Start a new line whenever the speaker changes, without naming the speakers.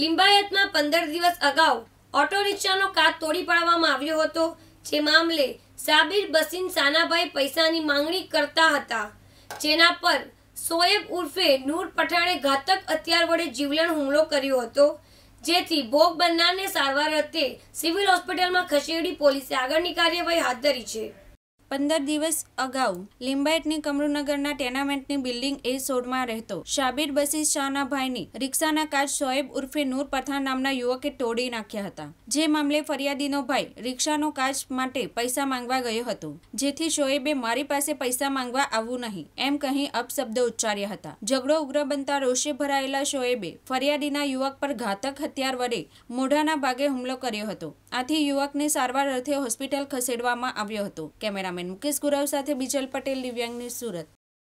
લિંબાયતમાં પંદર દિવસ અગાઉ ઓટો રિક્ષાનો કાચ તોડી પાડવામાં આવ્યો હતો જે મામલે સાબિર બસીન સાનાભાઈ પૈસાની માંગણી કરતા હતા જેના પર સોએબ ઉર્ફે નૂર પઠાણે ઘાતક હથિયાર વડે જીવલેણ હુમલો કર્યો હતો જેથી ભોગ બનનારને સારવાર અર્થે સિવિલ હોસ્પિટલમાં ખસેડી પોલીસે
આગળની કાર્યવાહી હાથ ધરી છે પંદર દિવસ અગાઉ લિંબાયતની કમરૂનગરના ટેનામેન્ટની બિલ્ડિંગ એ સોડમાં રહેતો શાબીર બસી શાહના ભાઈની રિક્ષાના કાચ શોએબ ઉર્ફે નૂર પઠાણ નામના યુવકે તોડી નાખ્યા હતા જે મામલે ફરિયાદીનો ભાઈ રિક્ષાનો કાચ માટે પૈસા માંગવા ગયો હતો જેથી શોએબે મારી પાસે પૈસા માંગવા આવવું નહીં એમ કહી અપશબ્દ ઉચ્ચાર્યા હતા ઝઘડો ઉગ્ર બનતા રોષે ભરાયેલા શોએબે ફરિયાદીના યુવક પર ઘાતક હથિયાર વડે મોઢાના ભાગે હુમલો કર્યો હતો આથી યુવકને સારવાર અર્થે હોસ્પિટલ ખસેડવામાં આવ્યો હતો કેમેરામેન મુકેશ ગુરવ સાથે બીજલ પટેલ દિવ્યાંગની સુરત